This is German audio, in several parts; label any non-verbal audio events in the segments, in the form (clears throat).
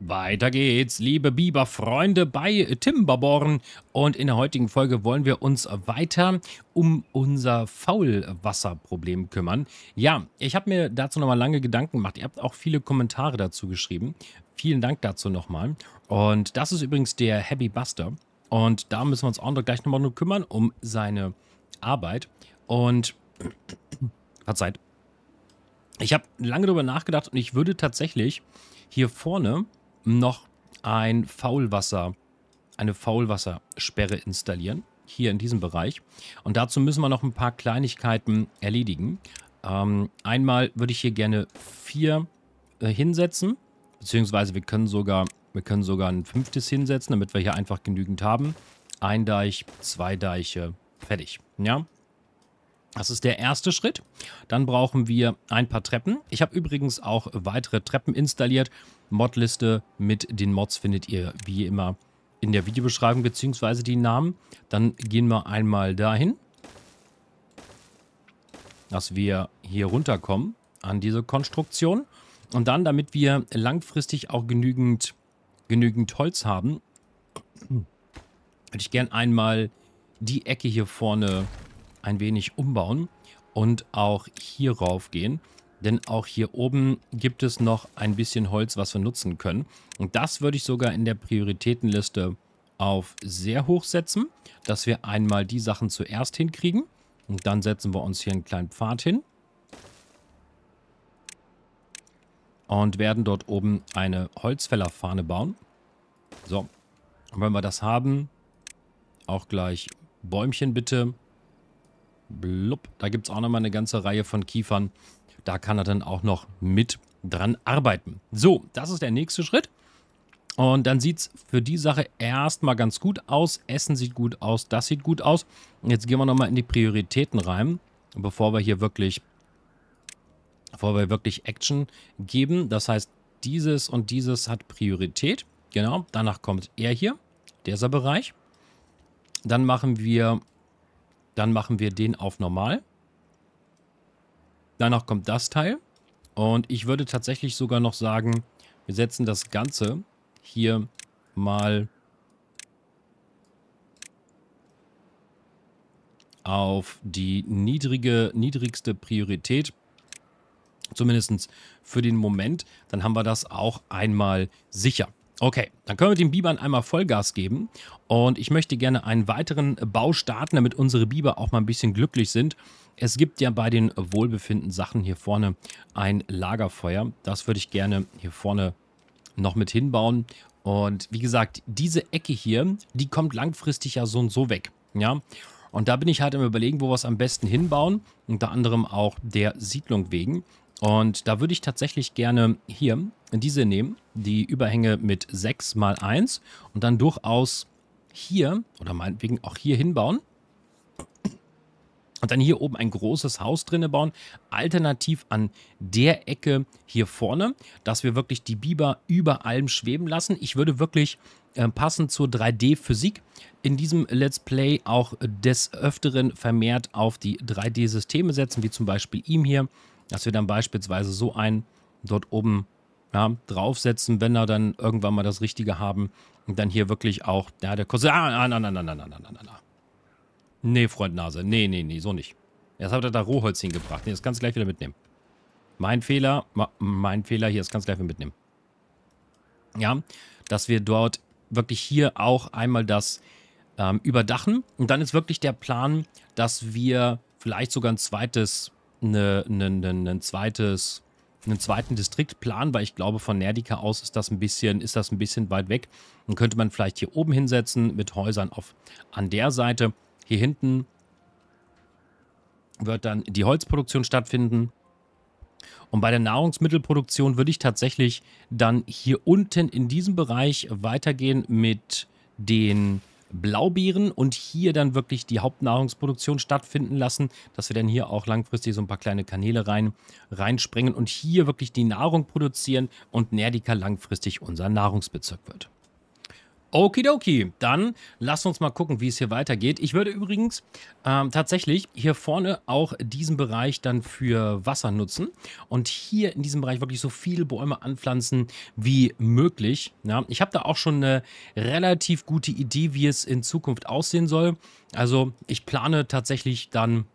Weiter geht's, liebe Biberfreunde bei Timberborn. Und in der heutigen Folge wollen wir uns weiter um unser Faulwasserproblem kümmern. Ja, ich habe mir dazu nochmal lange Gedanken gemacht. Ihr habt auch viele Kommentare dazu geschrieben. Vielen Dank dazu nochmal. Und das ist übrigens der Happy Buster. Und da müssen wir uns auch noch gleich nochmal kümmern, um seine Arbeit. Und (clears throat) hat Zeit. Ich habe lange darüber nachgedacht und ich würde tatsächlich hier vorne noch ein Faulwasser, eine Faulwassersperre installieren, hier in diesem Bereich. Und dazu müssen wir noch ein paar Kleinigkeiten erledigen. Ähm, einmal würde ich hier gerne vier äh, hinsetzen, beziehungsweise wir können sogar, wir können sogar ein fünftes hinsetzen, damit wir hier einfach genügend haben. Ein Deich, zwei Deiche, fertig. Ja, das ist der erste Schritt. Dann brauchen wir ein paar Treppen. Ich habe übrigens auch weitere Treppen installiert. Modliste mit den Mods findet ihr wie immer in der Videobeschreibung beziehungsweise die Namen. Dann gehen wir einmal dahin, dass wir hier runterkommen an diese Konstruktion. Und dann, damit wir langfristig auch genügend, genügend Holz haben, (clears throat) würde ich gern einmal die Ecke hier vorne ein wenig umbauen und auch hier rauf gehen. Denn auch hier oben gibt es noch ein bisschen Holz, was wir nutzen können. Und das würde ich sogar in der Prioritätenliste auf sehr hoch setzen, dass wir einmal die Sachen zuerst hinkriegen. Und dann setzen wir uns hier einen kleinen Pfad hin. Und werden dort oben eine Holzfällerfahne bauen. So, und wenn wir das haben, auch gleich Bäumchen bitte. Blub. Da gibt es auch nochmal eine ganze Reihe von Kiefern. Da kann er dann auch noch mit dran arbeiten. So, das ist der nächste Schritt. Und dann sieht es für die Sache erstmal ganz gut aus. Essen sieht gut aus, das sieht gut aus. Und jetzt gehen wir nochmal in die Prioritäten rein, bevor wir hier wirklich, bevor wir wirklich Action geben. Das heißt, dieses und dieses hat Priorität. Genau, danach kommt er hier, dieser Bereich. Dann machen wir dann machen wir den auf normal. Danach kommt das Teil. Und ich würde tatsächlich sogar noch sagen, wir setzen das Ganze hier mal auf die niedrige, niedrigste Priorität. Zumindest für den Moment. Dann haben wir das auch einmal sicher. Okay, dann können wir den Bibern einmal Vollgas geben und ich möchte gerne einen weiteren Bau starten, damit unsere Biber auch mal ein bisschen glücklich sind. Es gibt ja bei den wohlbefinden Sachen hier vorne ein Lagerfeuer. Das würde ich gerne hier vorne noch mit hinbauen. Und wie gesagt, diese Ecke hier, die kommt langfristig ja so und so weg. Ja, und da bin ich halt im Überlegen, wo wir es am besten hinbauen. Unter anderem auch der Siedlung wegen. Und da würde ich tatsächlich gerne hier diese nehmen, die Überhänge mit 6 mal 1 und dann durchaus hier oder meinetwegen auch hier hinbauen. Und dann hier oben ein großes Haus drinne bauen, alternativ an der Ecke hier vorne, dass wir wirklich die Biber über allem schweben lassen. Ich würde wirklich äh, passend zur 3D-Physik in diesem Let's Play auch des Öfteren vermehrt auf die 3D-Systeme setzen, wie zum Beispiel ihm hier dass wir dann beispielsweise so einen dort oben ja, draufsetzen, wenn wir dann irgendwann mal das Richtige haben. Und dann hier wirklich auch, ja, der Kurs. Ah, nein, ah, nein, nein, nein, nein, nein, nein, nein. Nee, Freund Nase. Nee, nee, nee, so nicht. Jetzt hat er da Rohholz hingebracht. Nee, das kannst du gleich wieder mitnehmen. Mein Fehler, mein Fehler hier, das kannst du gleich wieder mitnehmen. Ja, dass wir dort wirklich hier auch einmal das ähm, überdachen. Und dann ist wirklich der Plan, dass wir vielleicht sogar ein zweites eine, eine, eine, ein zweites einen zweiten Distrikt planen, weil ich glaube, von Nerdika aus ist das ein bisschen, ist das ein bisschen weit weg. Dann könnte man vielleicht hier oben hinsetzen mit Häusern auf, an der Seite. Hier hinten wird dann die Holzproduktion stattfinden. Und bei der Nahrungsmittelproduktion würde ich tatsächlich dann hier unten in diesem Bereich weitergehen mit den Blaubeeren und hier dann wirklich die Hauptnahrungsproduktion stattfinden lassen, dass wir dann hier auch langfristig so ein paar kleine Kanäle rein, reinspringen und hier wirklich die Nahrung produzieren und Nerdica langfristig unser Nahrungsbezirk wird. Okidoki, dann lasst uns mal gucken, wie es hier weitergeht. Ich würde übrigens ähm, tatsächlich hier vorne auch diesen Bereich dann für Wasser nutzen und hier in diesem Bereich wirklich so viele Bäume anpflanzen wie möglich. Ja, ich habe da auch schon eine relativ gute Idee, wie es in Zukunft aussehen soll. Also ich plane tatsächlich dann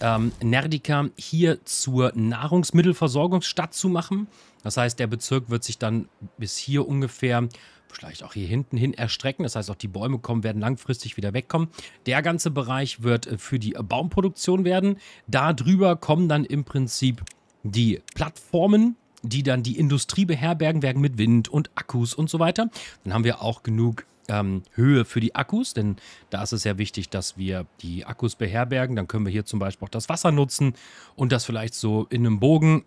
ähm, Nerdica hier zur Nahrungsmittelversorgungsstadt zu machen. Das heißt, der Bezirk wird sich dann bis hier ungefähr vielleicht auch hier hinten hin erstrecken. Das heißt, auch die Bäume kommen, werden langfristig wieder wegkommen. Der ganze Bereich wird äh, für die Baumproduktion werden. Darüber kommen dann im Prinzip die Plattformen, die dann die Industrie beherbergen werden mit Wind und Akkus und so weiter. Dann haben wir auch genug ähm, Höhe für die Akkus, denn da ist es ja wichtig, dass wir die Akkus beherbergen. Dann können wir hier zum Beispiel auch das Wasser nutzen und das vielleicht so in einem Bogen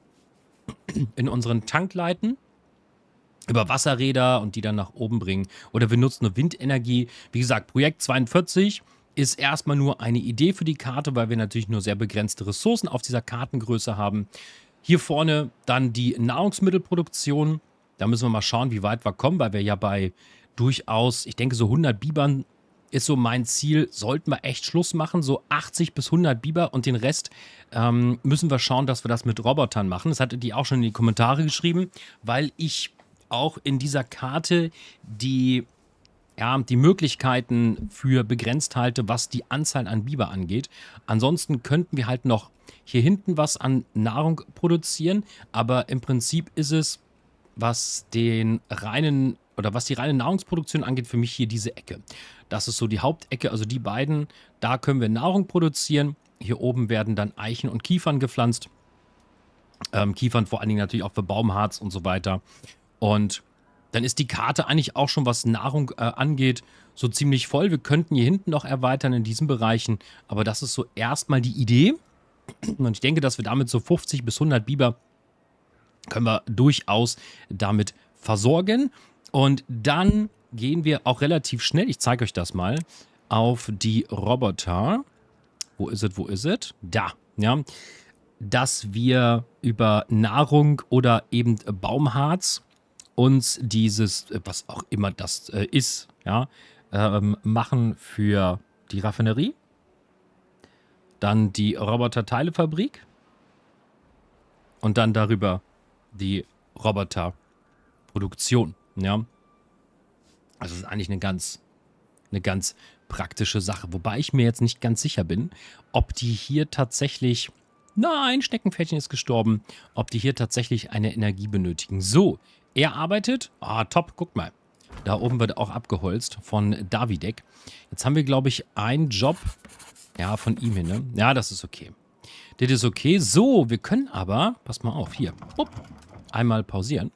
in unseren Tank leiten über Wasserräder und die dann nach oben bringen oder wir nutzen nur Windenergie. Wie gesagt, Projekt 42 ist erstmal nur eine Idee für die Karte, weil wir natürlich nur sehr begrenzte Ressourcen auf dieser Kartengröße haben. Hier vorne dann die Nahrungsmittelproduktion. Da müssen wir mal schauen, wie weit wir kommen, weil wir ja bei durchaus, ich denke so 100 Bibern ist so mein Ziel, sollten wir echt Schluss machen, so 80 bis 100 Biber und den Rest ähm, müssen wir schauen, dass wir das mit Robotern machen. Das hatte die auch schon in die Kommentare geschrieben, weil ich auch in dieser Karte die ja, die Möglichkeiten für begrenzt halte, was die Anzahl an Biber angeht. Ansonsten könnten wir halt noch hier hinten was an Nahrung produzieren, aber im Prinzip ist es, was den reinen oder was die reine Nahrungsproduktion angeht, für mich hier diese Ecke. Das ist so die Hauptecke, also die beiden, da können wir Nahrung produzieren. Hier oben werden dann Eichen und Kiefern gepflanzt. Ähm, Kiefern vor allen Dingen natürlich auch für Baumharz und so weiter. Und dann ist die Karte eigentlich auch schon, was Nahrung äh, angeht, so ziemlich voll. Wir könnten hier hinten noch erweitern in diesen Bereichen, aber das ist so erstmal die Idee. Und ich denke, dass wir damit so 50 bis 100 Biber können wir durchaus damit versorgen. Und dann gehen wir auch relativ schnell, ich zeige euch das mal, auf die Roboter. Wo ist es, wo ist es? Da, ja. Dass wir über Nahrung oder eben Baumharz uns dieses, äh, was auch immer das äh, ist, ja, ähm, machen für die Raffinerie, dann die Roboterteilefabrik und dann darüber die Roboterproduktion, ja. Also es ist eigentlich eine ganz, eine ganz praktische Sache, wobei ich mir jetzt nicht ganz sicher bin, ob die hier tatsächlich Nein, Schneckenpferdchen ist gestorben. Ob die hier tatsächlich eine Energie benötigen. So, er arbeitet. Ah, top. Guckt mal. Da oben wird auch abgeholzt von Davidek. Jetzt haben wir, glaube ich, einen Job. Ja, von ihm hin, ne? Ja, das ist okay. Das ist okay. So, wir können aber... Pass mal auf, hier. Upp, einmal pausieren.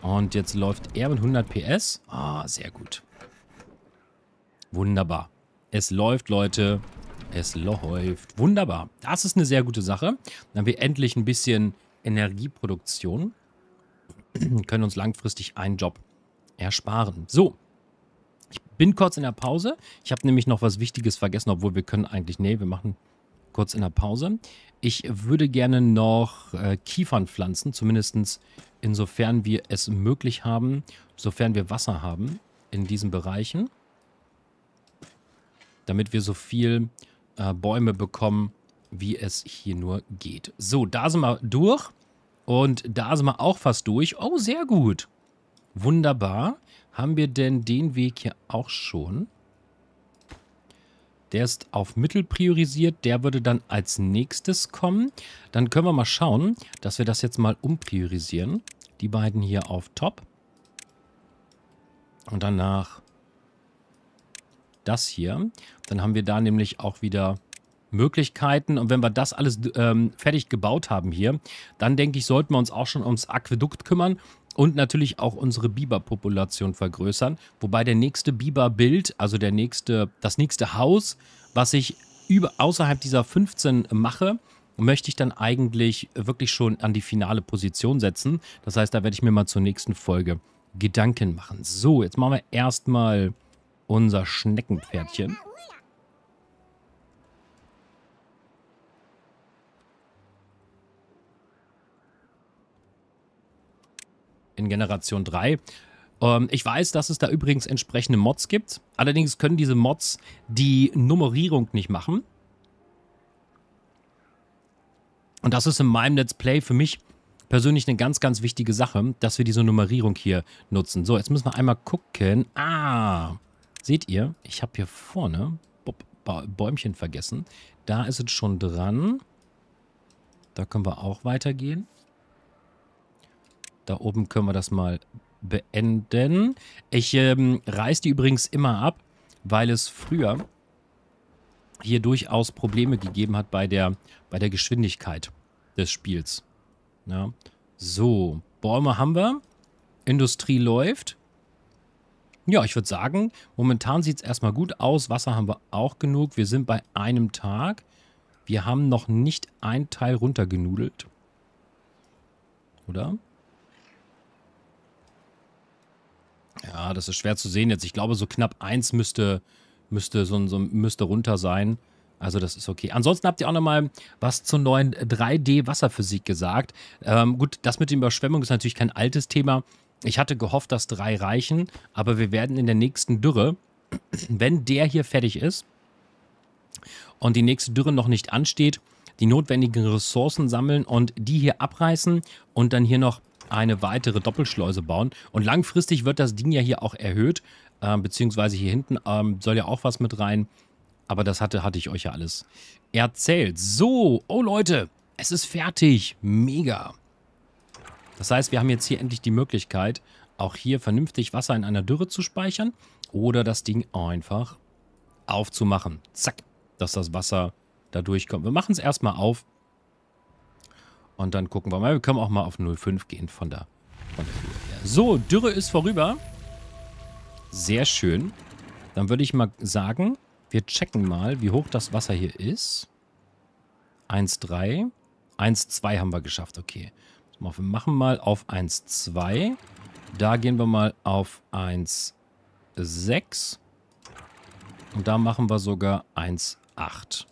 Und jetzt läuft er mit 100 PS. Ah, sehr gut. Wunderbar. Es läuft, Leute. Es läuft. Wunderbar. Das ist eine sehr gute Sache. Dann haben wir endlich ein bisschen Energieproduktion. (clears throat) können uns langfristig einen Job ersparen. So, ich bin kurz in der Pause. Ich habe nämlich noch was Wichtiges vergessen, obwohl wir können eigentlich, nee, wir machen kurz in der Pause. Ich würde gerne noch äh, Kiefern pflanzen, zumindest insofern wir es möglich haben, sofern wir Wasser haben in diesen Bereichen, damit wir so viel äh, Bäume bekommen, wie es hier nur geht. So, da sind wir durch. Und da sind wir auch fast durch. Oh, sehr gut. Wunderbar. Haben wir denn den Weg hier auch schon? Der ist auf Mittel priorisiert. Der würde dann als nächstes kommen. Dann können wir mal schauen, dass wir das jetzt mal umpriorisieren. Die beiden hier auf Top. Und danach das hier. Dann haben wir da nämlich auch wieder Möglichkeiten. Und wenn wir das alles ähm, fertig gebaut haben hier, dann denke ich, sollten wir uns auch schon ums Aquädukt kümmern und natürlich auch unsere Biberpopulation vergrößern. Wobei der nächste Biberbild, also der nächste, das nächste Haus, was ich über, außerhalb dieser 15 mache, möchte ich dann eigentlich wirklich schon an die finale Position setzen. Das heißt, da werde ich mir mal zur nächsten Folge Gedanken machen. So, jetzt machen wir erstmal unser Schneckenpferdchen. in Generation 3. Ähm, ich weiß, dass es da übrigens entsprechende Mods gibt. Allerdings können diese Mods die Nummerierung nicht machen. Und das ist in meinem Let's Play für mich persönlich eine ganz, ganz wichtige Sache, dass wir diese Nummerierung hier nutzen. So, jetzt müssen wir einmal gucken. Ah, seht ihr, ich habe hier vorne Bäumchen vergessen. Da ist es schon dran. Da können wir auch weitergehen. Da oben können wir das mal beenden. Ich ähm, reiß die übrigens immer ab, weil es früher hier durchaus Probleme gegeben hat bei der, bei der Geschwindigkeit des Spiels. Ja. So, Bäume haben wir. Industrie läuft. Ja, ich würde sagen, momentan sieht es erstmal gut aus. Wasser haben wir auch genug. Wir sind bei einem Tag. Wir haben noch nicht ein Teil runtergenudelt. Oder? Oder? Ja, das ist schwer zu sehen jetzt. Ich glaube, so knapp 1 müsste, müsste, so, so, müsste runter sein. Also das ist okay. Ansonsten habt ihr auch nochmal was zur neuen 3D-Wasserphysik gesagt. Ähm, gut, das mit den Überschwemmungen ist natürlich kein altes Thema. Ich hatte gehofft, dass drei reichen, aber wir werden in der nächsten Dürre, wenn der hier fertig ist und die nächste Dürre noch nicht ansteht, die notwendigen Ressourcen sammeln und die hier abreißen und dann hier noch eine weitere Doppelschleuse bauen. Und langfristig wird das Ding ja hier auch erhöht, äh, beziehungsweise hier hinten ähm, soll ja auch was mit rein. Aber das hatte, hatte ich euch ja alles erzählt. So, oh Leute, es ist fertig. Mega. Das heißt, wir haben jetzt hier endlich die Möglichkeit, auch hier vernünftig Wasser in einer Dürre zu speichern oder das Ding einfach aufzumachen. Zack, dass das Wasser da durchkommt. Wir machen es erstmal auf und dann gucken wir mal. Wir können auch mal auf 0,5 gehen von der, von der Höhe her. So, Dürre ist vorüber. Sehr schön. Dann würde ich mal sagen, wir checken mal, wie hoch das Wasser hier ist. 1,3. 1,2 haben wir geschafft, okay. Wir machen mal auf 1,2. Da gehen wir mal auf 1,6. Und da machen wir sogar 1,8.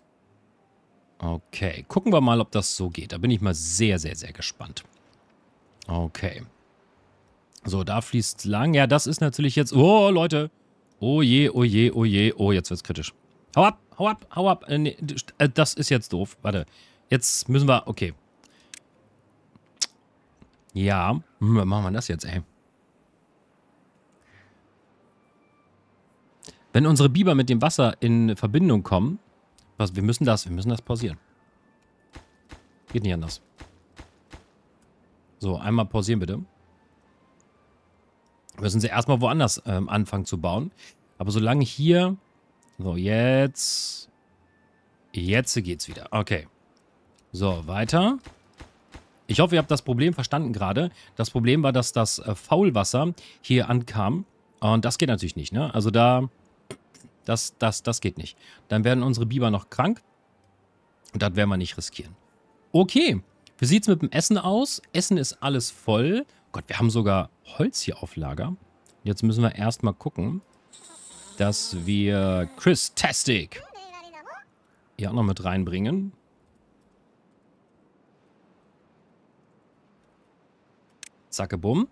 Okay, gucken wir mal, ob das so geht. Da bin ich mal sehr, sehr, sehr gespannt. Okay. So, da fließt lang. Ja, das ist natürlich jetzt... Oh, Leute. Oh je, oh je, oh je. Oh, jetzt wird's kritisch. Hau ab, hau ab, hau ab. Äh, nee, äh, das ist jetzt doof. Warte. Jetzt müssen wir... Okay. Ja. Hm, machen wir das jetzt, ey? Wenn unsere Biber mit dem Wasser in Verbindung kommen, was, wir müssen das, wir müssen das pausieren. Geht nicht anders. So, einmal pausieren bitte. Müssen sie erstmal woanders ähm, anfangen zu bauen. Aber solange hier... So, jetzt... Jetzt geht's wieder. Okay. So, weiter. Ich hoffe, ihr habt das Problem verstanden gerade. Das Problem war, dass das äh, Faulwasser hier ankam. Und das geht natürlich nicht, ne? Also da das, das, das geht nicht. Dann werden unsere Biber noch krank. Und das werden wir nicht riskieren. Okay. Wie sieht es mit dem Essen aus? Essen ist alles voll. Gott, wir haben sogar Holz hier auf Lager. Jetzt müssen wir erstmal gucken, dass wir Chris Tastic hier auch noch mit reinbringen. Zacke, bumm.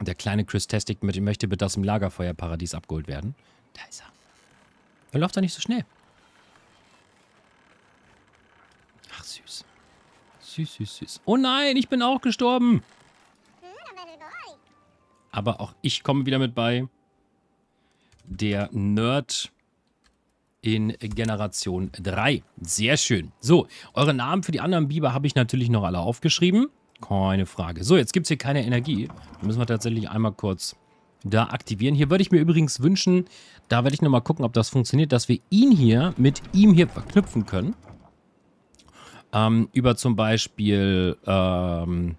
Der kleine Chris Tastic möchte bitte aus dem Lagerfeuerparadies abgeholt werden. Da ist er. Er läuft doch nicht so schnell. Ach, süß. Süß, süß, süß. Oh nein, ich bin auch gestorben. Aber auch ich komme wieder mit bei. Der Nerd in Generation 3. Sehr schön. So, eure Namen für die anderen Biber habe ich natürlich noch alle aufgeschrieben. Keine Frage. So, jetzt gibt es hier keine Energie. Da müssen wir tatsächlich einmal kurz da aktivieren. Hier würde ich mir übrigens wünschen, da werde ich nochmal gucken, ob das funktioniert, dass wir ihn hier mit ihm hier verknüpfen können. Ähm, über zum Beispiel ähm,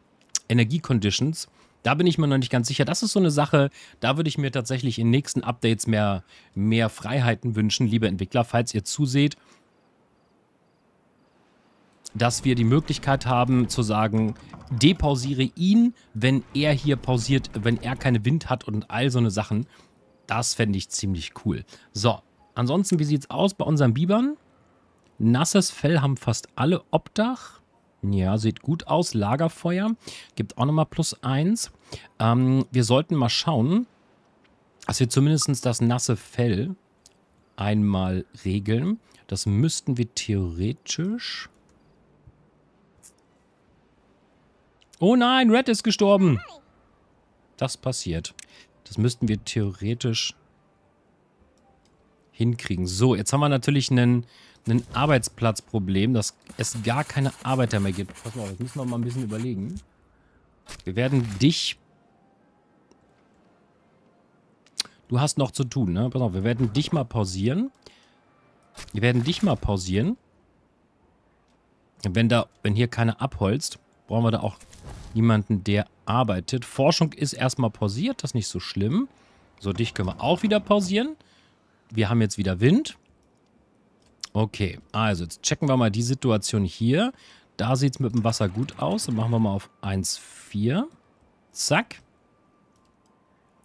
Energieconditions. Da bin ich mir noch nicht ganz sicher. Das ist so eine Sache, da würde ich mir tatsächlich in nächsten Updates mehr, mehr Freiheiten wünschen, liebe Entwickler, falls ihr zuseht dass wir die Möglichkeit haben zu sagen, depausiere ihn, wenn er hier pausiert, wenn er keine Wind hat und all so eine Sachen. Das fände ich ziemlich cool. So, ansonsten, wie sieht es aus bei unseren Bibern? Nasses Fell haben fast alle Obdach. Ja, sieht gut aus. Lagerfeuer gibt auch nochmal plus eins. Ähm, wir sollten mal schauen, dass wir zumindest das nasse Fell einmal regeln. Das müssten wir theoretisch Oh nein, Red ist gestorben. Das passiert. Das müssten wir theoretisch hinkriegen. So, jetzt haben wir natürlich einen, einen Arbeitsplatzproblem, dass es gar keine Arbeiter mehr gibt. Pass mal auf, jetzt müssen wir mal ein bisschen überlegen. Wir werden dich... Du hast noch zu tun, ne? Pass auf, wir werden dich mal pausieren. Wir werden dich mal pausieren. Wenn da, wenn hier keiner abholzt, brauchen wir da auch niemanden, der arbeitet. Forschung ist erstmal pausiert, das ist nicht so schlimm. So, dich können wir auch wieder pausieren. Wir haben jetzt wieder Wind. Okay, also jetzt checken wir mal die Situation hier. Da sieht es mit dem Wasser gut aus. Dann machen wir mal auf 1,4. Zack.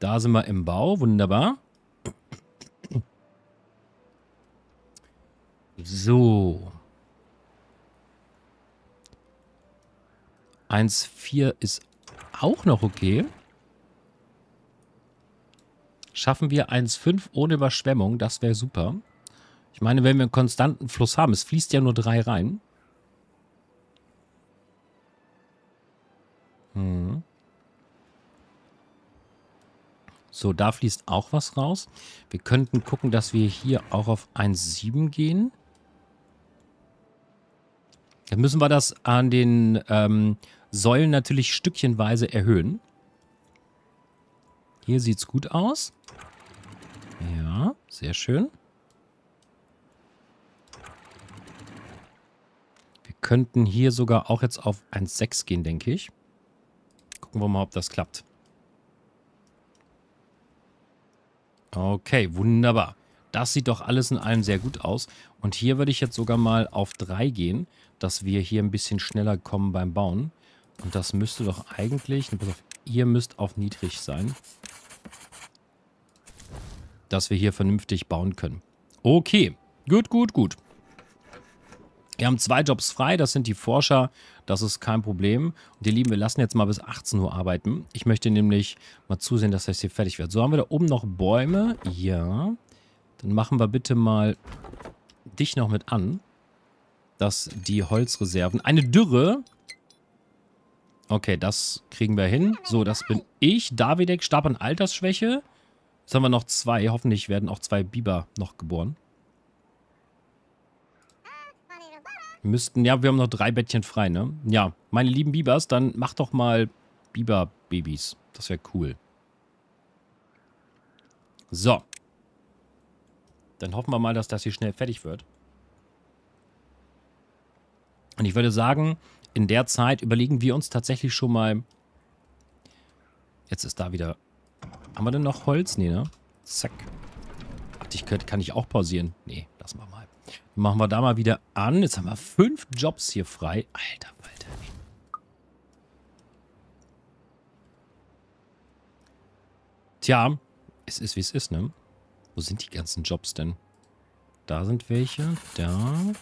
Da sind wir im Bau. Wunderbar. So. 1,4 ist auch noch okay. Schaffen wir 1,5 ohne Überschwemmung, das wäre super. Ich meine, wenn wir einen konstanten Fluss haben, es fließt ja nur drei rein. Hm. So, da fließt auch was raus. Wir könnten gucken, dass wir hier auch auf 1,7 gehen. Dann müssen wir das an den ähm, Säulen natürlich stückchenweise erhöhen. Hier sieht es gut aus. Ja, sehr schön. Wir könnten hier sogar auch jetzt auf 1,6 gehen, denke ich. Gucken wir mal, ob das klappt. Okay, wunderbar. Das sieht doch alles in allem sehr gut aus. Und hier würde ich jetzt sogar mal auf 3 gehen, dass wir hier ein bisschen schneller kommen beim Bauen. Und das müsste doch eigentlich... Pass auf, ihr müsst auf niedrig sein. Dass wir hier vernünftig bauen können. Okay, gut, gut, gut. Wir haben zwei Jobs frei, das sind die Forscher, das ist kein Problem. Und ihr Lieben, wir lassen jetzt mal bis 18 Uhr arbeiten. Ich möchte nämlich mal zusehen, dass das hier fertig wird. So, haben wir da oben noch Bäume? Ja. Dann machen wir bitte mal dich noch mit an dass die Holzreserven... Eine Dürre. Okay, das kriegen wir hin. So, das bin ich. Davidek starb an Altersschwäche. Jetzt haben wir noch zwei. Hoffentlich werden auch zwei Biber noch geboren. Wir müssten, ja, wir haben noch drei Bettchen frei, ne? Ja, meine lieben Bibers, dann mach doch mal Biber-Babys. Das wäre cool. So. Dann hoffen wir mal, dass das hier schnell fertig wird. Und ich würde sagen, in der Zeit überlegen wir uns tatsächlich schon mal... Jetzt ist da wieder... Haben wir denn noch Holz? Nee, ne? Zack. Ach, ich könnte, kann ich auch pausieren? Nee, lassen wir mal. machen wir da mal wieder an. Jetzt haben wir fünf Jobs hier frei. Alter, Alter. Tja, es ist, wie es ist, ne? Wo sind die ganzen Jobs denn? Da sind welche. Da.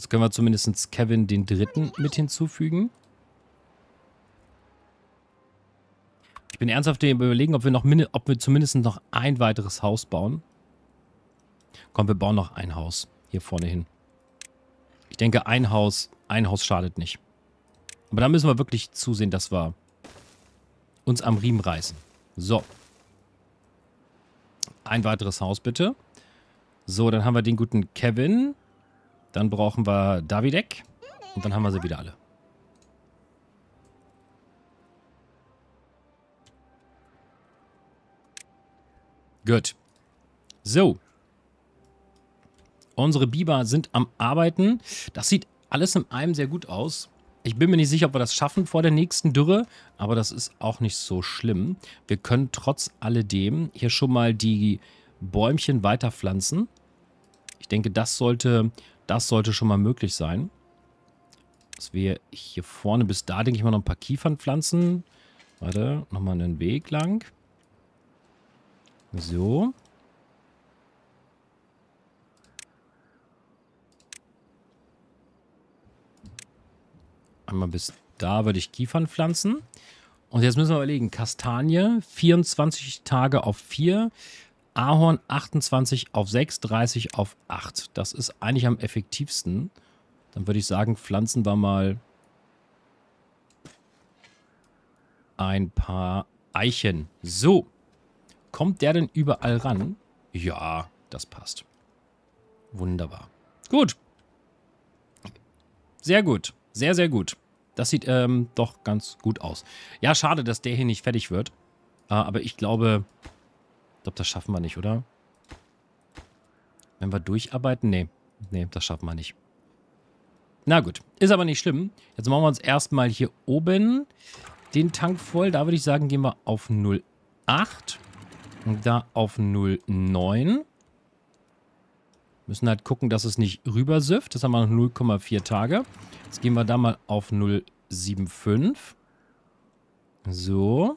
Jetzt können wir zumindest Kevin den Dritten mit hinzufügen. Ich bin ernsthaft überlegen, ob wir, noch, ob wir zumindest noch ein weiteres Haus bauen. Komm, wir bauen noch ein Haus hier vorne hin. Ich denke, ein Haus, ein Haus schadet nicht. Aber da müssen wir wirklich zusehen, dass wir uns am Riemen reißen. So. Ein weiteres Haus bitte. So, dann haben wir den guten Kevin. Dann brauchen wir Davidek. Und dann haben wir sie wieder alle. Gut. So. Unsere Biber sind am Arbeiten. Das sieht alles in allem sehr gut aus. Ich bin mir nicht sicher, ob wir das schaffen vor der nächsten Dürre, aber das ist auch nicht so schlimm. Wir können trotz alledem hier schon mal die Bäumchen weiterpflanzen. Ich denke, das sollte das sollte schon mal möglich sein. Dass wir hier vorne bis da, denke ich mal, noch ein paar Kiefern pflanzen. Warte, nochmal einen Weg lang. So. Einmal bis da würde ich Kiefern pflanzen. Und jetzt müssen wir überlegen, Kastanie, 24 Tage auf 4. Ahorn 28 auf 6, 30 auf 8. Das ist eigentlich am effektivsten. Dann würde ich sagen, pflanzen wir mal ein paar Eichen. So, kommt der denn überall ran? Ja, das passt. Wunderbar. Gut. Sehr gut. Sehr, sehr gut. Das sieht ähm, doch ganz gut aus. Ja, schade, dass der hier nicht fertig wird. Äh, aber ich glaube, ich glaube, das schaffen wir nicht, oder? Wenn wir durcharbeiten? Nee. Nee, das schaffen wir nicht. Na gut. Ist aber nicht schlimm. Jetzt machen wir uns erstmal hier oben den Tank voll. Da würde ich sagen, gehen wir auf 08. Und da auf 09. Müssen halt gucken, dass es nicht rübersifft. Das haben wir noch 0,4 Tage. Jetzt gehen wir da mal auf 0,75. So.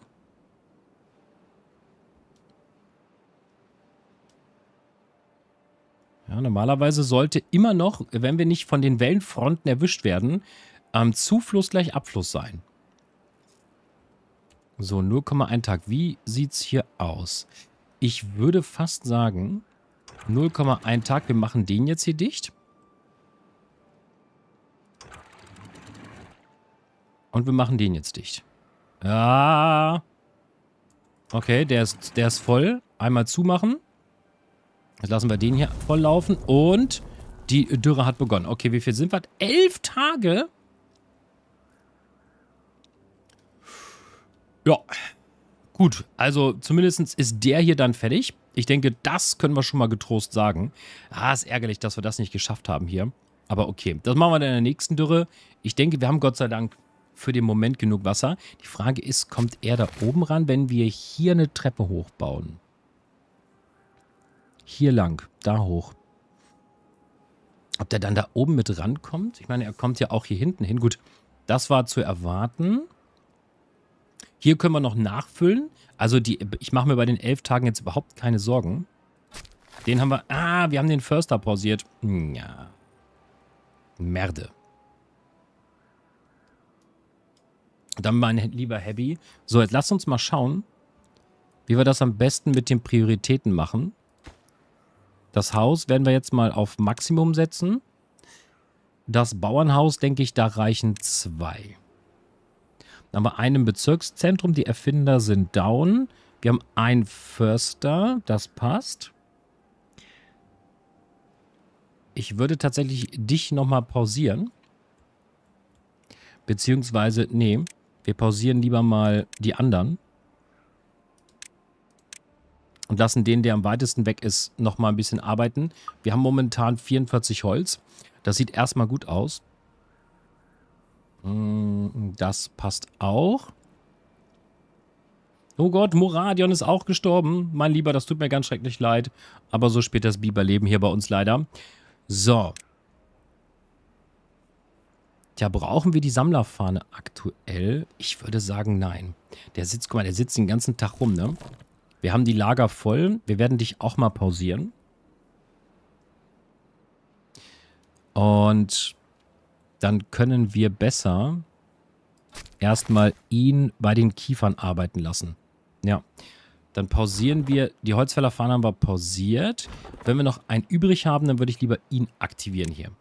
Ja, normalerweise sollte immer noch, wenn wir nicht von den Wellenfronten erwischt werden, ähm, Zufluss gleich Abfluss sein. So, 0,1 Tag. Wie sieht es hier aus? Ich würde fast sagen, 0,1 Tag, wir machen den jetzt hier dicht. Und wir machen den jetzt dicht. Ah. Okay, der ist, der ist voll. Einmal zumachen. Jetzt lassen wir den hier volllaufen. Und die Dürre hat begonnen. Okay, wie viel sind wir? Elf Tage? Ja. Gut, also zumindest ist der hier dann fertig. Ich denke, das können wir schon mal getrost sagen. Ah, ist ärgerlich, dass wir das nicht geschafft haben hier. Aber okay, das machen wir dann in der nächsten Dürre. Ich denke, wir haben Gott sei Dank für den Moment genug Wasser. Die Frage ist, kommt er da oben ran, wenn wir hier eine Treppe hochbauen? hier lang, da hoch. Ob der dann da oben mit rankommt? Ich meine, er kommt ja auch hier hinten hin. Gut, das war zu erwarten. Hier können wir noch nachfüllen. Also die, ich mache mir bei den elf Tagen jetzt überhaupt keine Sorgen. Den haben wir... Ah, wir haben den Förster pausiert. Ja. Merde. Dann, mein lieber Happy. So, jetzt lasst uns mal schauen, wie wir das am besten mit den Prioritäten machen. Das Haus werden wir jetzt mal auf Maximum setzen. Das Bauernhaus, denke ich, da reichen zwei. Dann haben wir einen Bezirkszentrum. Die Erfinder sind down. Wir haben einen Förster. Das passt. Ich würde tatsächlich dich nochmal pausieren. Beziehungsweise, nee, wir pausieren lieber mal die anderen und lassen den, der am weitesten weg ist, nochmal ein bisschen arbeiten. Wir haben momentan 44 Holz. Das sieht erstmal gut aus. Mm, das passt auch. Oh Gott, Moradion ist auch gestorben. Mein Lieber, das tut mir ganz schrecklich leid. Aber so spät das Biberleben hier bei uns leider. So. Tja, brauchen wir die Sammlerfahne aktuell? Ich würde sagen, nein. Der sitzt, guck mal, der sitzt den ganzen Tag rum, ne? Wir haben die Lager voll. Wir werden dich auch mal pausieren. Und dann können wir besser erstmal ihn bei den Kiefern arbeiten lassen. Ja. Dann pausieren wir. Die Holzfällerfahne haben wir pausiert. Wenn wir noch einen übrig haben, dann würde ich lieber ihn aktivieren hier.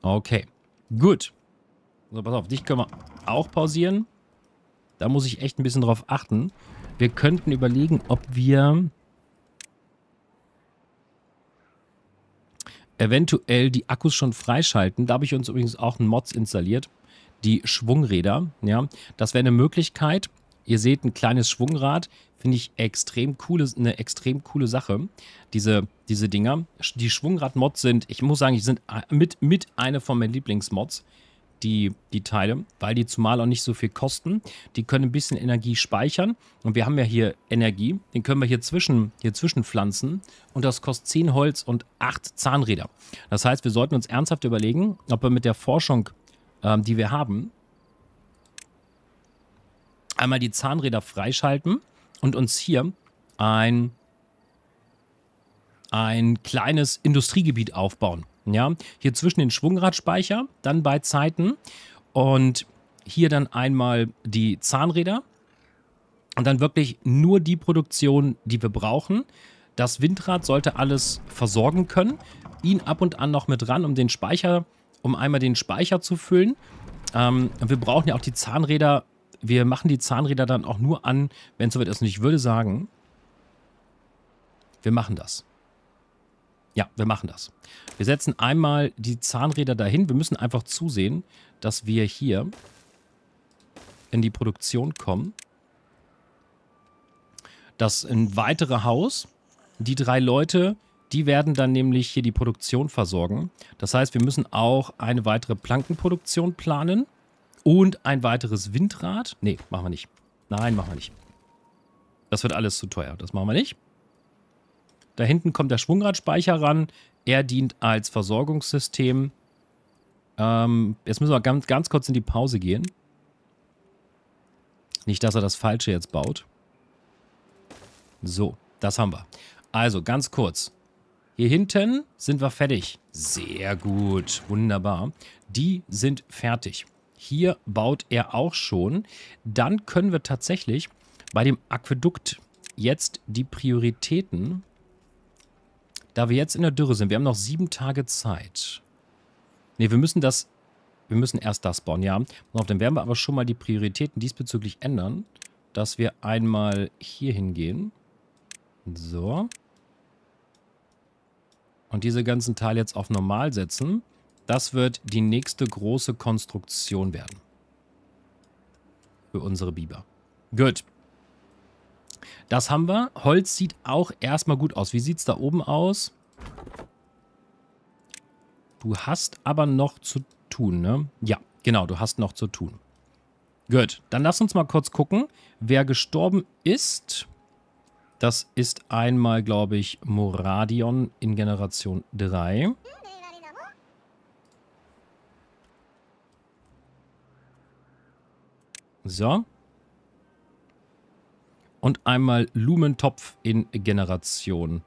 Okay. Gut. So, pass auf. Dich können wir auch pausieren. Da muss ich echt ein bisschen drauf achten. Wir könnten überlegen, ob wir eventuell die Akkus schon freischalten. Da habe ich uns übrigens auch einen Mods installiert. Die Schwungräder, ja. Das wäre eine Möglichkeit. Ihr seht ein kleines Schwungrad. Finde ich extrem coole, eine extrem coole Sache. Diese, diese Dinger. Die Schwungrad-Mods sind, ich muss sagen, ich sind mit, mit einer von meinen Lieblingsmods die, die Teile, weil die zumal auch nicht so viel kosten. Die können ein bisschen Energie speichern und wir haben ja hier Energie, den können wir hier zwischen hier zwischenpflanzen und das kostet 10 Holz und 8 Zahnräder. Das heißt, wir sollten uns ernsthaft überlegen, ob wir mit der Forschung, ähm, die wir haben, einmal die Zahnräder freischalten und uns hier ein, ein kleines Industriegebiet aufbauen. Ja, hier zwischen den Schwungradspeicher, dann bei Zeiten und hier dann einmal die Zahnräder und dann wirklich nur die Produktion, die wir brauchen. Das Windrad sollte alles versorgen können. Ihn ab und an noch mit ran, um den Speicher, um einmal den Speicher zu füllen. Ähm, wir brauchen ja auch die Zahnräder. Wir machen die Zahnräder dann auch nur an, wenn es soweit ist. Und ich würde sagen, wir machen das. Ja, wir machen das. Wir setzen einmal die Zahnräder dahin. Wir müssen einfach zusehen, dass wir hier in die Produktion kommen. Das ein weitere Haus. Die drei Leute, die werden dann nämlich hier die Produktion versorgen. Das heißt, wir müssen auch eine weitere Plankenproduktion planen. Und ein weiteres Windrad. Nee, machen wir nicht. Nein, machen wir nicht. Das wird alles zu teuer. Das machen wir nicht. Da hinten kommt der Schwungradspeicher ran. Er dient als Versorgungssystem. Ähm, jetzt müssen wir ganz, ganz kurz in die Pause gehen. Nicht, dass er das Falsche jetzt baut. So, das haben wir. Also, ganz kurz. Hier hinten sind wir fertig. Sehr gut, wunderbar. Die sind fertig. Hier baut er auch schon. Dann können wir tatsächlich bei dem Aquädukt jetzt die Prioritäten da wir jetzt in der Dürre sind, wir haben noch sieben Tage Zeit. Ne, wir müssen das... Wir müssen erst das bauen, ja. Und dann werden wir aber schon mal die Prioritäten diesbezüglich ändern, dass wir einmal hier hingehen. So. Und diese ganzen Teile jetzt auf normal setzen. Das wird die nächste große Konstruktion werden. Für unsere Biber. Gut. Das haben wir. Holz sieht auch erstmal gut aus. Wie sieht es da oben aus? Du hast aber noch zu tun, ne? Ja, genau, du hast noch zu tun. Gut, dann lass uns mal kurz gucken, wer gestorben ist. Das ist einmal, glaube ich, Moradion in Generation 3. So und einmal Lumentopf in Generation.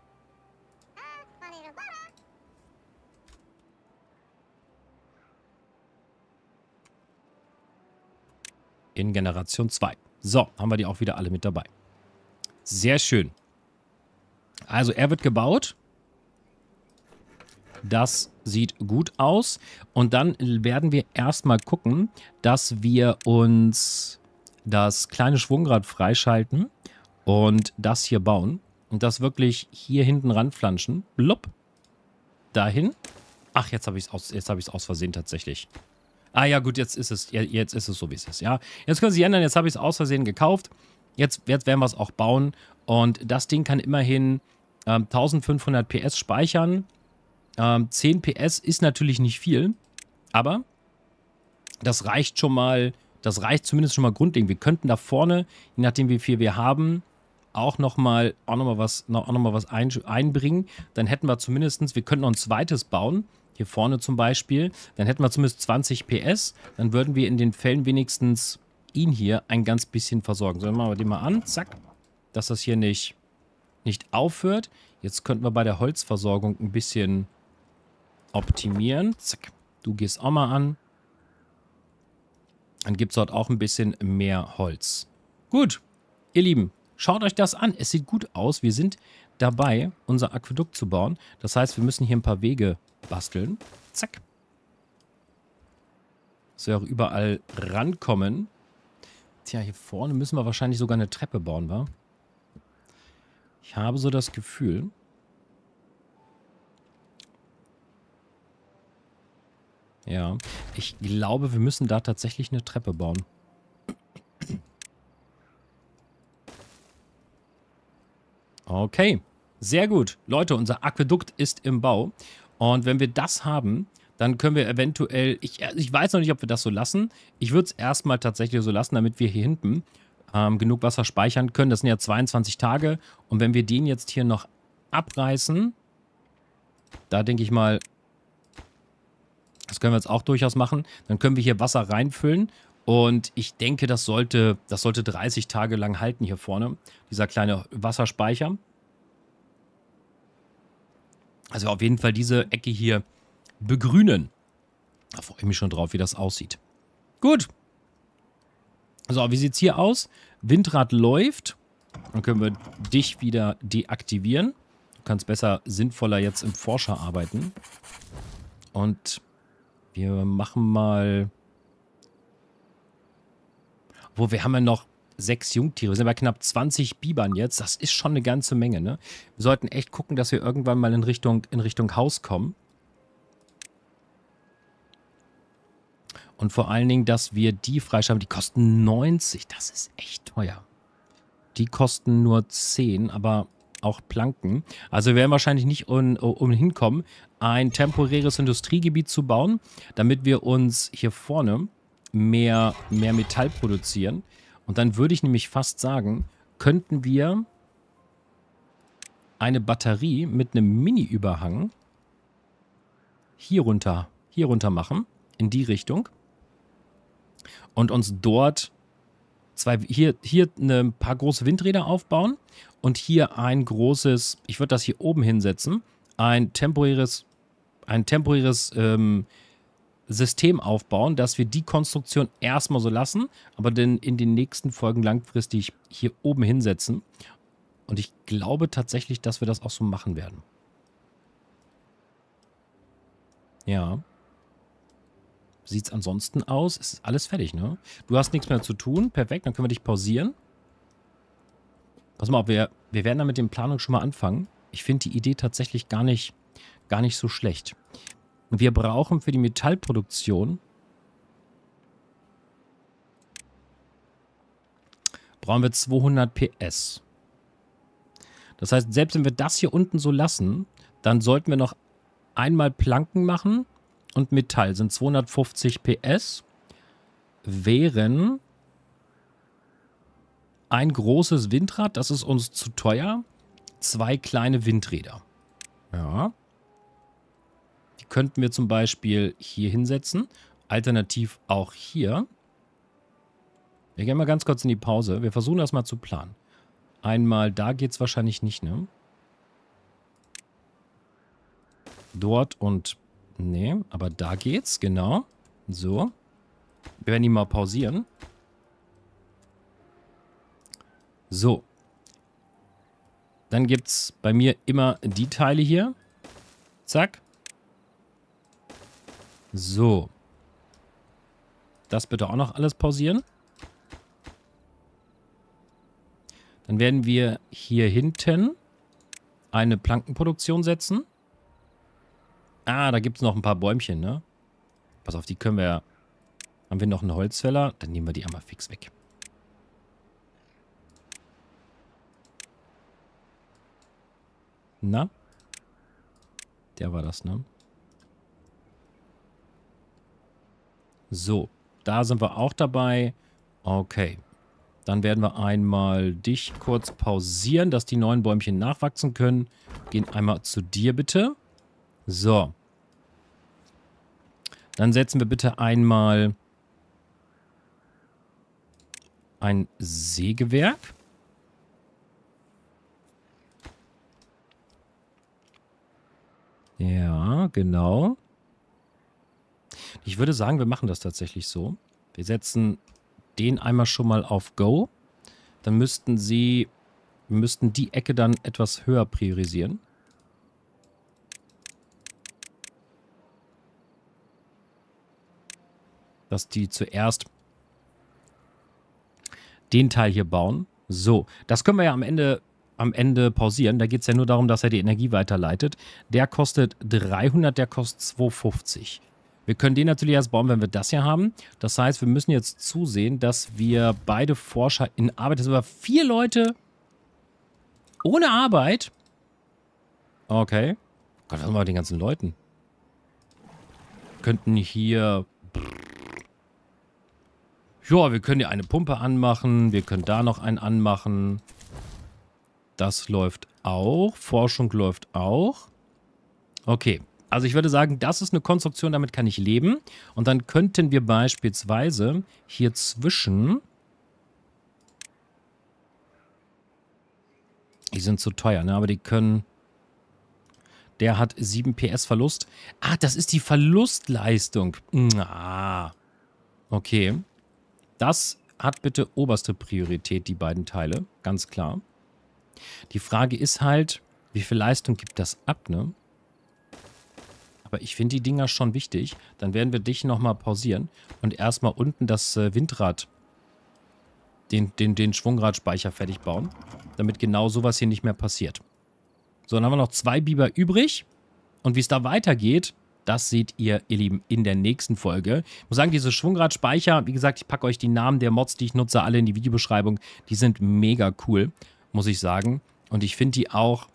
In Generation 2. So, haben wir die auch wieder alle mit dabei. Sehr schön. Also, er wird gebaut. Das sieht gut aus. Und dann werden wir erstmal gucken, dass wir uns das kleine Schwungrad freischalten und das hier bauen und das wirklich hier hinten ranflanschen. Blub. Dahin. Ach, jetzt habe ich es aus, hab aus Versehen tatsächlich. Ah ja, gut, jetzt ist es, jetzt ist es so, wie es ist, ja. Jetzt können Sie ändern, jetzt habe ich es aus Versehen gekauft. Jetzt, jetzt werden wir es auch bauen. Und das Ding kann immerhin ähm, 1500 PS speichern. Ähm, 10 PS ist natürlich nicht viel, aber das reicht schon mal, das reicht zumindest schon mal grundlegend. Wir könnten da vorne, je nachdem wie viel wir haben, auch nochmal noch was, noch, noch was ein, einbringen, dann hätten wir zumindestens, wir könnten noch ein zweites bauen, hier vorne zum Beispiel, dann hätten wir zumindest 20 PS, dann würden wir in den Fällen wenigstens ihn hier ein ganz bisschen versorgen. So, dann machen wir den mal an, zack, dass das hier nicht, nicht aufhört. Jetzt könnten wir bei der Holzversorgung ein bisschen optimieren. Zack, du gehst auch mal an. Dann gibt es dort auch ein bisschen mehr Holz. Gut, ihr Lieben, Schaut euch das an. Es sieht gut aus. Wir sind dabei, unser Aquädukt zu bauen. Das heißt, wir müssen hier ein paar Wege basteln. Zack. Dass wir auch überall rankommen. Tja, hier vorne müssen wir wahrscheinlich sogar eine Treppe bauen, wa? Ich habe so das Gefühl. Ja, ich glaube, wir müssen da tatsächlich eine Treppe bauen. Okay, sehr gut. Leute, unser Aquädukt ist im Bau. Und wenn wir das haben, dann können wir eventuell, ich, ich weiß noch nicht, ob wir das so lassen. Ich würde es erstmal tatsächlich so lassen, damit wir hier hinten ähm, genug Wasser speichern können. Das sind ja 22 Tage. Und wenn wir den jetzt hier noch abreißen, da denke ich mal, das können wir jetzt auch durchaus machen. Dann können wir hier Wasser reinfüllen und ich denke, das sollte, das sollte 30 Tage lang halten hier vorne, dieser kleine Wasserspeicher. Also auf jeden Fall diese Ecke hier begrünen. Da freue ich mich schon drauf, wie das aussieht. Gut. So, wie sieht es hier aus? Windrad läuft. Dann können wir dich wieder deaktivieren. Du kannst besser, sinnvoller jetzt im Forscher arbeiten. Und wir machen mal wo wir haben ja noch sechs Jungtiere. Wir sind bei knapp 20 Bibern jetzt. Das ist schon eine ganze Menge, ne? Wir sollten echt gucken, dass wir irgendwann mal in Richtung, in Richtung Haus kommen. Und vor allen Dingen, dass wir die freischalten. Die kosten 90. Das ist echt teuer. Die kosten nur 10, aber auch Planken. Also wir werden wahrscheinlich nicht um, um ein temporäres Industriegebiet zu bauen, damit wir uns hier vorne mehr, mehr Metall produzieren. Und dann würde ich nämlich fast sagen, könnten wir eine Batterie mit einem Mini-Überhang hier runter, hier runter machen, in die Richtung. Und uns dort zwei, hier, hier ein paar große Windräder aufbauen und hier ein großes, ich würde das hier oben hinsetzen, ein temporäres, ein temporäres ähm, System aufbauen, dass wir die Konstruktion erstmal so lassen, aber dann in den nächsten Folgen langfristig hier oben hinsetzen. Und ich glaube tatsächlich, dass wir das auch so machen werden. Ja. Sieht es ansonsten aus? Ist alles fertig, ne? Du hast nichts mehr zu tun. Perfekt, dann können wir dich pausieren. Pass mal auf, wir, wir werden da mit den Planungen schon mal anfangen. Ich finde die Idee tatsächlich gar nicht, gar nicht so schlecht. Und Wir brauchen für die Metallproduktion... Brauchen wir 200 PS. Das heißt, selbst wenn wir das hier unten so lassen, dann sollten wir noch einmal Planken machen und Metall. Sind 250 PS. Wären ein großes Windrad, das ist uns zu teuer. Zwei kleine Windräder. Ja. Die könnten wir zum Beispiel hier hinsetzen. Alternativ auch hier. Wir gehen mal ganz kurz in die Pause. Wir versuchen das mal zu planen. Einmal, da geht es wahrscheinlich nicht, ne? Dort und... Ne, aber da geht's, genau. So. Wir werden die mal pausieren. So. Dann gibt es bei mir immer die Teile hier. Zack. So. Das bitte auch noch alles pausieren. Dann werden wir hier hinten eine Plankenproduktion setzen. Ah, da gibt es noch ein paar Bäumchen, ne? Pass auf, die können wir... ja... Haben wir noch einen Holzfäller? Dann nehmen wir die einmal fix weg. Na? Der war das, ne? So, da sind wir auch dabei. Okay. Dann werden wir einmal dich kurz pausieren, dass die neuen Bäumchen nachwachsen können. Gehen einmal zu dir bitte. So. Dann setzen wir bitte einmal ein Sägewerk. Ja, genau. Ich würde sagen, wir machen das tatsächlich so. Wir setzen den einmal schon mal auf Go. Dann müssten sie, müssten die Ecke dann etwas höher priorisieren. Dass die zuerst den Teil hier bauen. So, das können wir ja am Ende am Ende pausieren. Da geht es ja nur darum, dass er die Energie weiterleitet. Der kostet 300, der kostet 250. Wir können den natürlich erst bauen, wenn wir das hier haben. Das heißt, wir müssen jetzt zusehen, dass wir beide Forscher in Arbeit... Das sind aber vier Leute ohne Arbeit. Okay. Gott, was machen wir mit den ganzen Leuten? Wir könnten hier... Ja, wir können hier eine Pumpe anmachen. Wir können da noch einen anmachen. Das läuft auch. Forschung läuft auch. Okay. Also ich würde sagen, das ist eine Konstruktion, damit kann ich leben. Und dann könnten wir beispielsweise hier zwischen... Die sind zu teuer, ne? Aber die können... Der hat 7 PS Verlust. Ah, das ist die Verlustleistung. Ah. Okay. Das hat bitte oberste Priorität, die beiden Teile. Ganz klar. Die Frage ist halt, wie viel Leistung gibt das ab, ne? Aber ich finde die Dinger schon wichtig. Dann werden wir dich nochmal pausieren und erstmal unten das äh, Windrad, den, den, den Schwungradspeicher fertig bauen, damit genau sowas hier nicht mehr passiert. So, dann haben wir noch zwei Biber übrig. Und wie es da weitergeht, das seht ihr, ihr Lieben, in der nächsten Folge. Ich muss sagen, diese Schwungradspeicher, wie gesagt, ich packe euch die Namen der Mods, die ich nutze, alle in die Videobeschreibung. Die sind mega cool, muss ich sagen. Und ich finde die auch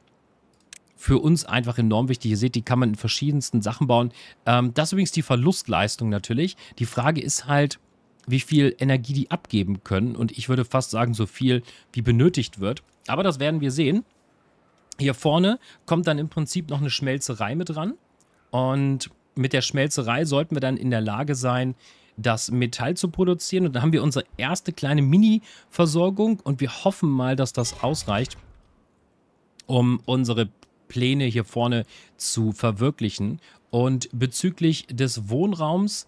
für uns einfach enorm wichtig. Ihr seht, die kann man in verschiedensten Sachen bauen. Ähm, das ist übrigens die Verlustleistung natürlich. Die Frage ist halt, wie viel Energie die abgeben können. Und ich würde fast sagen, so viel, wie benötigt wird. Aber das werden wir sehen. Hier vorne kommt dann im Prinzip noch eine Schmelzerei mit dran. Und mit der Schmelzerei sollten wir dann in der Lage sein, das Metall zu produzieren. Und dann haben wir unsere erste kleine Mini-Versorgung. Und wir hoffen mal, dass das ausreicht, um unsere Pläne hier vorne zu verwirklichen. Und bezüglich des Wohnraums,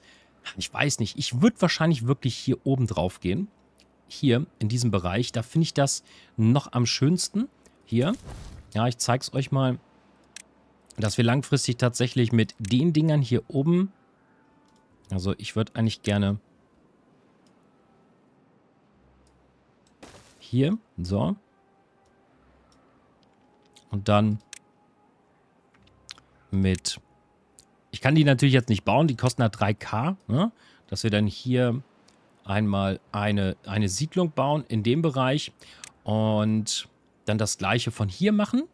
ich weiß nicht, ich würde wahrscheinlich wirklich hier oben drauf gehen. Hier in diesem Bereich, da finde ich das noch am schönsten. Hier, ja, ich zeige es euch mal, dass wir langfristig tatsächlich mit den Dingern hier oben, also ich würde eigentlich gerne hier, so. Und dann mit... Ich kann die natürlich jetzt nicht bauen, die kosten ja halt 3K, ne? dass wir dann hier einmal eine, eine Siedlung bauen in dem Bereich und dann das gleiche von hier machen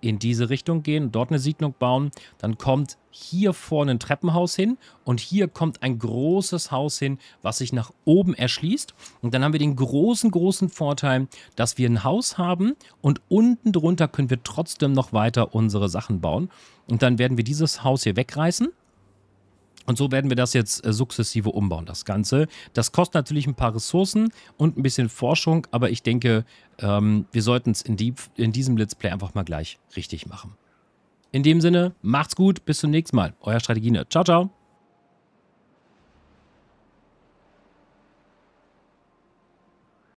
in diese Richtung gehen, dort eine Siedlung bauen. Dann kommt hier vorne ein Treppenhaus hin und hier kommt ein großes Haus hin, was sich nach oben erschließt. Und dann haben wir den großen, großen Vorteil, dass wir ein Haus haben und unten drunter können wir trotzdem noch weiter unsere Sachen bauen. Und dann werden wir dieses Haus hier wegreißen und so werden wir das jetzt äh, sukzessive umbauen, das Ganze. Das kostet natürlich ein paar Ressourcen und ein bisschen Forschung, aber ich denke, ähm, wir sollten es in, die, in diesem Let's Play einfach mal gleich richtig machen. In dem Sinne, macht's gut, bis zum nächsten Mal. Euer Strategiene. Ciao, ciao.